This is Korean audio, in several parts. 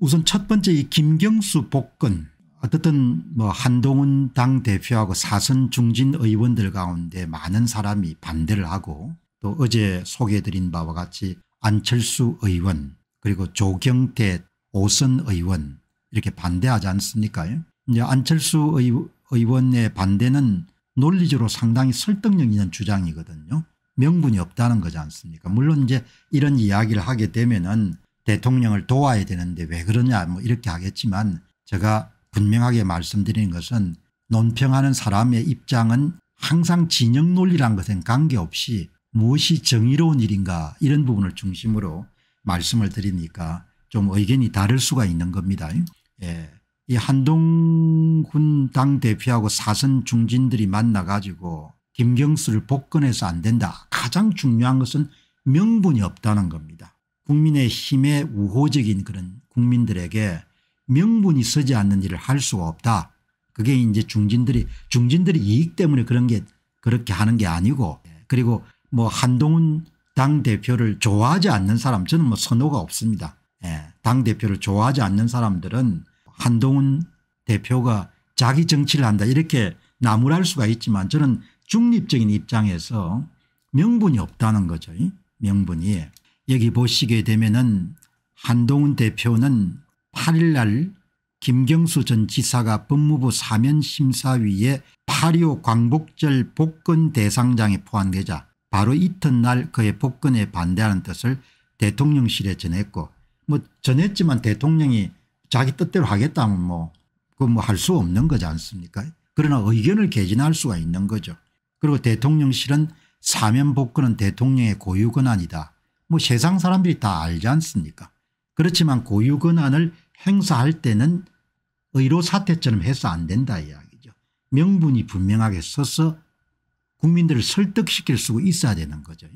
우선 첫 번째 이 김경수 복근 어떻든 뭐 한동훈 당 대표하고 사선 중진 의원들 가운데 많은 사람이 반대를 하고 또 어제 소개해드린 바와 같이 안철수 의원 그리고 조경태 오선 의원 이렇게 반대하지 않습니까 이제 안철수 의원의 반대는 논리적으로 상당히 설득력 있는 주장이거든요 명분이 없다는 거지 않습니까 물론 이제 이런 이야기를 하게 되면은 대통령을 도와야 되는데 왜 그러냐 뭐 이렇게 하겠지만 제가 분명하게 말씀드리는 것은 논평하는 사람의 입장은 항상 진영 논리란 것엔 관계없이 무엇이 정의로운 일인가 이런 부분을 중심으로 말씀을 드리니까 좀 의견이 다를 수가 있는 겁니다. 예. 이한동훈 당대표하고 사선 중진들이 만나 가지고 김경수를 복근해서 안 된다. 가장 중요한 것은 명분이 없다는 겁니다. 국민의힘의 우호적인 그런 국민들에게 명분이 서지 않는 일을 할 수가 없다. 그게 이제 중진들이 중진들이 이익 때문에 그런 게 그렇게 하는 게 아니고 그리고 뭐 한동훈 당대표를 좋아하지 않는 사람 저는 뭐 선호가 없습니다. 예. 당대표를 좋아하지 않는 사람들은 한동훈 대표가 자기 정치를 한다 이렇게 나무랄 수가 있지만 저는 중립적인 입장에서 명분이 없다는 거죠. 명분이. 여기 보시게 되면은 한동훈 대표는 8일날 김경수 전 지사가 법무부 사면심사위에 8.25 광복절 복권 대상장에 포함되자 바로 이튿날 그의 복권에 반대하는 뜻을 대통령실에 전했고 뭐 전했지만 대통령이 자기 뜻대로 하겠다면 뭐 그 뭐 할 수 없는 거지 않습니까 그러나 의견을 개진할 수가 있는 거죠. 그리고 대통령실은 사면 복권은 대통령의 고유 권한이다. 뭐 세상 사람들이 다 알지 않습니까 그렇지만 고유 권한을 행사할 때는 의료 사태처럼 해서 안 된다 이야기죠. 명분이 분명하게 써서 국민들을 설득시킬 수 있어야 되는 거죠.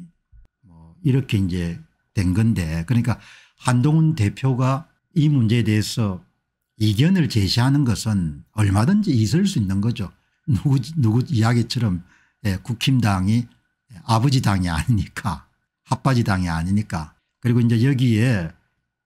뭐 이렇게 이제 된 건데 그러니까 한동훈 대표가 이 문제에 대해서 이견을 제시하는 것은 얼마든지 있을 수 있는 거죠. 누구, 누구 이야기처럼 예, 국힘당이 아버지 당이 아니니까. 합바지당이 아니니까. 그리고 이제 여기에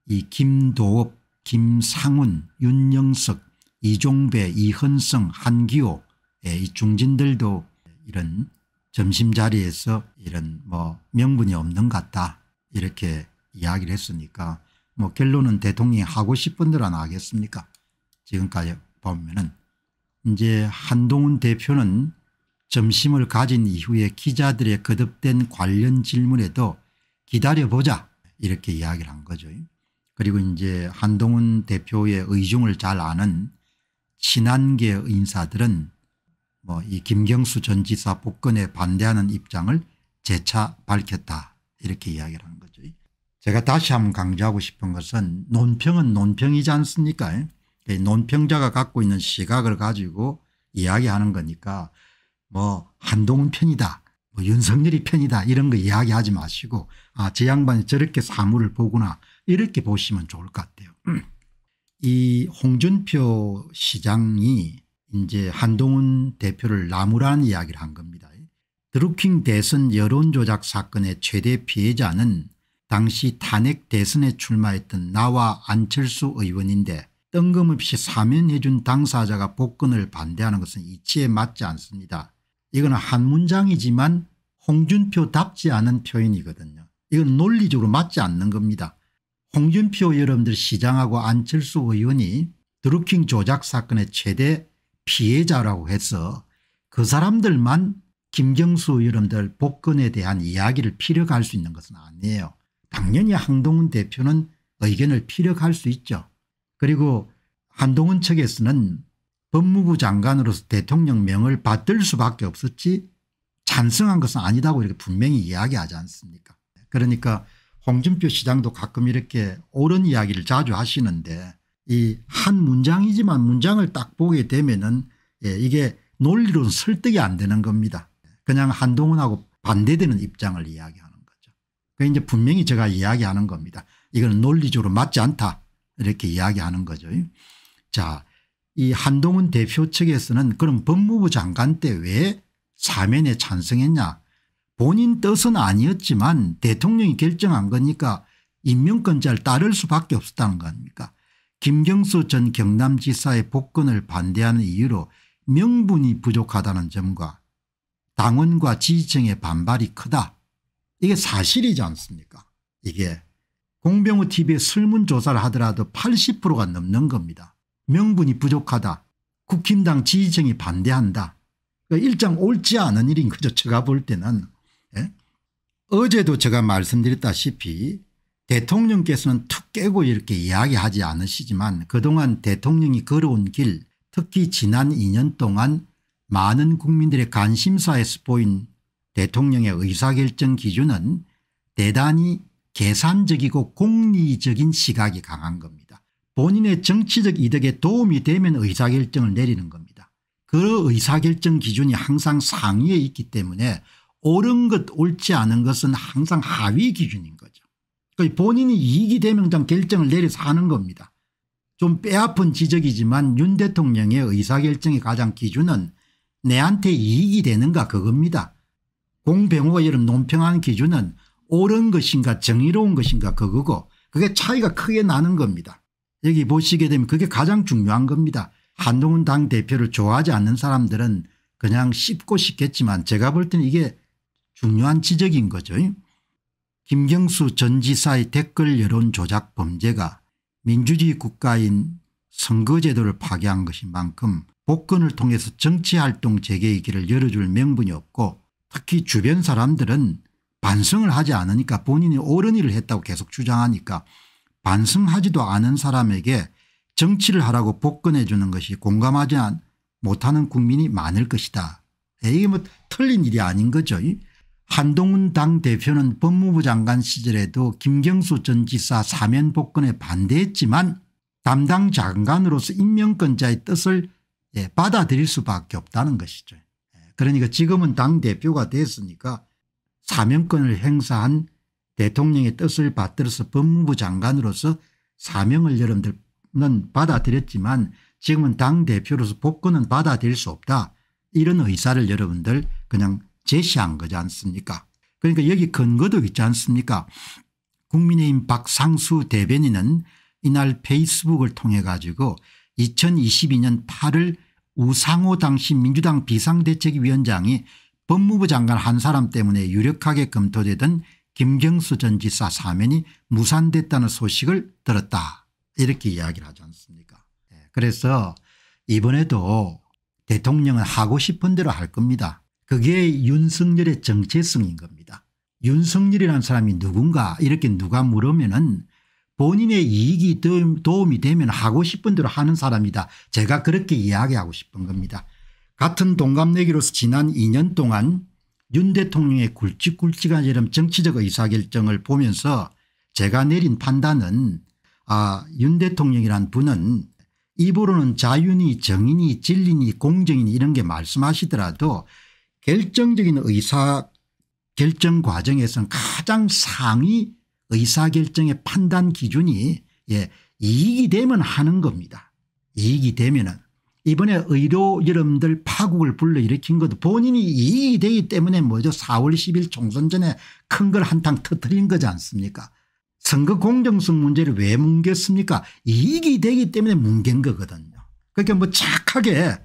이 김도업, 김상훈, 윤영석, 이종배, 이헌성, 한기호 이 중진들도 이런 점심자리에서 이런 뭐 명분이 없는 것 같다 이렇게 이야기를 했으니까 뭐 결론은 대통령이 하고 싶은 대로 나겠습니까 지금까지 보면은 이제 한동훈 대표는 점심을 가진 이후에 기자들의 거듭된 관련 질문에도 기다려보자 이렇게 이야기를 한 거죠. 그리고 이제 한동훈 대표의 의중을 잘 아는 친한계 인사들은 뭐 이 김경수 전 지사 복권에 반대하는 입장을 재차 밝혔다 이렇게 이야기를 한 거죠. 제가 다시 한번 강조하고 싶은 것은 논평은 논평이지 않습니까 논평자가 갖고 있는 시각을 가지고 이야기하는 거니까 뭐 한동훈 편이다 뭐 윤석열이 편이다 이런 거 이야기하지 마시고 아제 양반이 저렇게 사물을 보구나 이렇게 보시면 좋을 것 같아요. 이 홍준표 시장이 이제 한동훈 대표를 나무라는 이야기를 한 겁니다. 드루킹 대선 여론조작 사건의 최대 피해자는 당시 탄핵 대선에 출마했던 나와 안철수 의원인데 뜬금없이 사면해준 당사자가 복권을 반대하는 것은 이치에 맞지 않습니다. 이거는 한 문장이지만 홍준표답지 않은 표현이거든요. 이건 논리적으로 맞지 않는 겁니다. 홍준표 여러분들 시장하고 안철수 의원이 드루킹 조작 사건의 최대 피해자라고 해서 그 사람들만 김경수 여러분들 복권에 대한 이야기를 피력할 수 있는 것은 아니에요. 당연히 한동훈 대표는 의견을 피력할 수 있죠. 그리고 한동훈 측에서는 법무부 장관으로서 대통령명을 받들 수밖에 없었지 찬성한 것은 아니다고 이렇게 분명히 이야기하지 않습니까 그러니까 홍준표 시장도 가끔 이렇게 옳은 이야기를 자주 하시는데 이 한 문장이지만 문장을 딱 보게 되면은 예 이게 논리로는 설득이 안 되는 겁니다. 그냥 한동훈하고 반대되는 입장을 이야기하는 거죠. 그 이제 분명히 제가 이야기하는 겁니다. 이건 논리적으로 맞지 않다 이렇게 이야기하는 거죠. 자이 한동훈 대표 측에서는 그럼 법무부 장관 때 왜 사면에 찬성했냐 본인 뜻은 아니었지만 대통령이 결정한 거니까 임명권자를 따를 수밖에 없었다는 겁니까 김경수 전 경남지사의 복권을 반대하는 이유로 명분이 부족하다는 점과 당원과 지지층의 반발이 크다 이게 사실이지 않습니까 이게 공병호 t v 에 설문조사를 하더라도 80%가 넘는 겁니다. 명분이 부족하다. 국힘당 지지층이 반대한다. 그러니까 일장 옳지 않은 일인 거죠. 제가 볼 때는. 예? 어제도 제가 말씀드렸다시피 대통령께서는 툭 깨고 이렇게 이야기하지 않으시지만 그동안 대통령이 걸어온 길 특히 지난 2년 동안 많은 국민들의 관심사에서 보인 대통령의 의사결정 기준은 대단히 계산적이고 공리적인 시각이 강한 겁니다. 본인의 정치적 이득에 도움이 되면 의사결정을 내리는 겁니다. 그 의사결정 기준이 항상 상위에 있기 때문에 옳은 것 옳지 않은 것은 항상 하위 기준인 거죠. 그러니까 본인이 이익이 되면 그냥 결정을 내려서 하는 겁니다. 좀 빼앗은 지적이지만 윤 대통령의 의사결정의 가장 기준은 내한테 이익이 되는가 그겁니다. 공병호가 이런 논평하는 기준은 옳은 것인가 정의로운 것인가 그거고 그게 차이가 크게 나는 겁니다. 여기 보시게 되면 그게 가장 중요한 겁니다. 한동훈 당대표를 좋아하지 않는 사람들은 그냥 씹고 싶겠지만 제가 볼 때는 이게 중요한 지적인 거죠. 김경수 전 지사의 댓글 여론 조작 범죄가 민주주의 국가인 선거제도를 파괴한 것인 만큼 복권을 통해서 정치활동 재개의 길을 열어줄 명분이 없고 특히 주변 사람들은 반성을 하지 않으니까 본인이 옳은 일을 했다고 계속 주장하니까 반성하지도 않은 사람에게 정치를 하라고 복근해 주는 것이 공감하지 못하는 국민이 많을 것이다. 예, 이게 뭐 틀린 일이 아닌 거죠. 한동훈 당대표는 법무부 장관 시절에도 김경수 전 지사 사면 복근에 반대했지만 담당 장관으로서 임명권자의 뜻을 예, 받아들일 수밖에 없다는 것이죠. 예, 그러니까 지금은 당대표가 됐으니까 사면권을 행사한 대통령의 뜻을 받들어서 법무부 장관으로서 사명을 여러분들은 받아들였지만 지금은 당대표로서 복권은 받아들일 수 없다. 이런 의사를 여러분들 그냥 제시한 거지 않습니까 그러니까 여기 근거도 있지 않습니까 국민의힘 박상수 대변인은 이날 페이스북을 통해 가지고 2022년 8월 우상호 당시 민주당 비상대책위원장이 법무부 장관 한 사람 때문에 유력하게 검토되던 김경수 전 지사 사면이 무산됐다는 소식을 들었다 이렇게 이야기를 하지 않습니까 예, 그래서 이번에도 대통령은 하고 싶은 대로 할 겁니다. 그게 윤석열의 정체성인 겁니다. 윤석열이라는 사람이 누군가 이렇게 누가 물으면 은 본인의 이익이 도움이 되면 하고 싶은 대로 하는 사람이다. 제가 그렇게 이야기하고 싶은 겁니다. 같은 동갑내기로서 지난 2년 동안 윤 대통령의 굵직굵직한 이런 정치적 의사결정을 보면서 제가 내린 판단은 아, 윤 대통령이란 분은 입으로는 자윤이 정인이 진리니 공정이니 이런 게 말씀하시더라도 결정적인 의사결정 과정에서는 가장 상위 의사결정의 판단 기준이 예, 이익이 되면 하는 겁니다. 이익이 되면 은 이번에 의료 여름들 파국을 불러일으킨 것도 본인이 이익이 되기 때문에 뭐죠 4월 10일 총선 전에 큰 걸 한탕 터뜨린 거지 않습니까 선거 공정성 문제를 왜뭉겼습니까 이익이 되기 때문에 뭉갠 거거든요 그러니까 뭐 착하게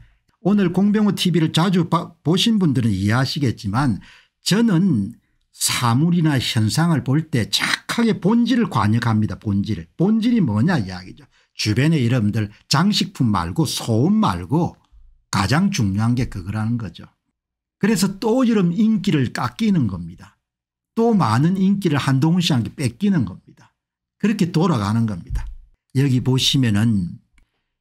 오늘 공병호 tv를 자주 보신 분들은 이해하시겠지만 저는 사물이나 현상을 볼 때 착하게 본질을 관여합니다 본질 본질이 뭐냐 이야기죠 주변의이름들 장식품 말고 소음 말고 가장 중요한 게 그거라는 거죠. 그래서 또이름 인기를 깎이는 겁니다. 또 많은 인기를 한동훈 씨한테 뺏기는 겁니다. 그렇게 돌아가는 겁니다. 여기 보시면은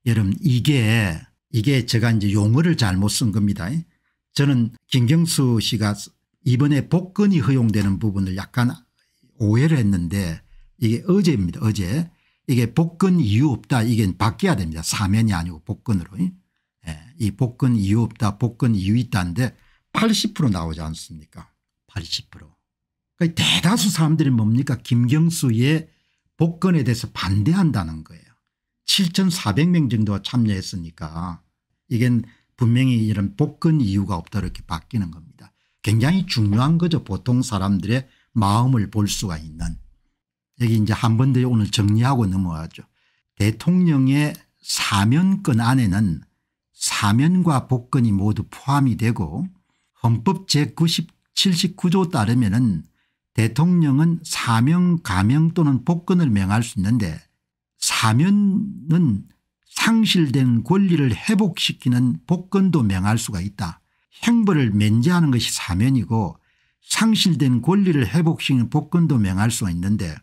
여러분 이게 이게 제가 이제 용어를 잘못 쓴 겁니다. 저는 김경수 씨가 이번에 복근이 허용되는 부분을 약간 오해를 했는데 이게 어제입니다. 어제 이게 복근 이유 없다 이게 바뀌어야 됩니다. 사면이 아니고 복근으로 이 예, 복근 이유 없다 복근 이유 있다인데 80% 나오지 않습니까 80%. 그러니까 대다수 사람들이 뭡니까 김경수의 복근에 대해서 반대한다는 거예요. 7,400명 정도가 참여했으니까 이건 분명히 이런 복근 이유가 없다 이렇게 바뀌는 겁니다. 굉장히 중요한 거죠. 보통 사람들의 마음을 볼 수가 있는. 여기 이제 한 번 더 오늘 정리하고 넘어가죠. 대통령의 사면권 안에는 사면과 복권이 모두 포함이 되고 헌법 제79조 따르면 은 대통령은 사명 가명 또는 복권을 명할 수 있는데 사면은 상실된 권리를 회복시키는 복권도 명할 수가 있다. 행벌을 면제하는 것이 사면이고 상실된 권리를 회복시키는 복권도 명할 수가 있는데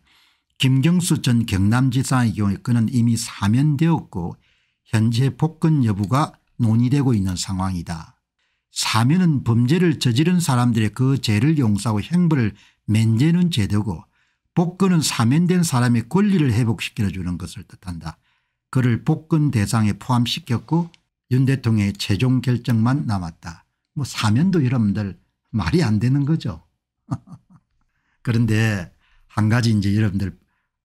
김경수 전 경남지사의 경우에 그는 이미 사면되었고 현재 복근 여부가 논의되고 있는 상황이다. 사면은 범죄를 저지른 사람들의 그 죄를 용서하고 행보를 면제는 제도고 복근은 사면된 사람의 권리를 회복시켜주는 것을 뜻한다. 그를 복근 대상에 포함시켰고 윤 대통령의 최종 결정만 남았다. 뭐 사면도 여러분들 말이 안 되는 거죠. 그런데 한 가지 이제 여러분들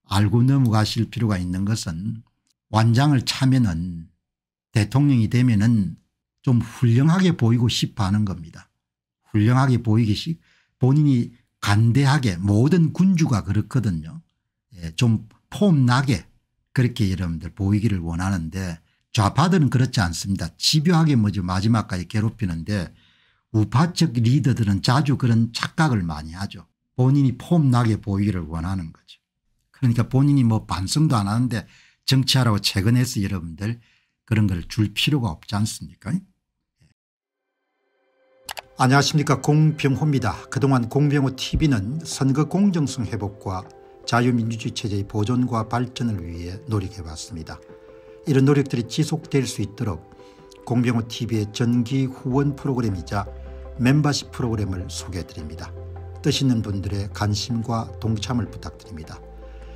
알고 넘어가실 필요가 있는 것은 완장을 차면은 대통령이 되면은 좀 훌륭하게 보이고 싶어 하는 겁니다. 훌륭하게 보이기 본인이 간대하게 모든 군주가 그렇거든요. 예, 좀 폼나게 그렇게 여러분들 보이기를 원하는데 좌파들은 그렇지 않습니다. 집요하게 먼저 뭐 마지막까지 괴롭히는데 우파적 리더들은 자주 그런 착각을 많이 하죠. 본인이 폼나게 보이기를 원하는 거죠. 그러니까 본인이 뭐 반성도 안 하는데 정치하라고 최근에서 여러분들 그런 걸 줄 필요가 없지 않습니까? 안녕하십니까 공병호입니다. 그동안 공병호 tv는 선거 공정성 회복과 자유민주주의 체제의 보존과 발전을 위해 노력해봤습니다 이런 노력들이 지속될 수 있도록 공병호 tv의 전기 후원 프로그램이자 멤버십 프로그램을 소개해드립니다. 뜻 있는 분들의 관심과 동참을 부탁드립니다.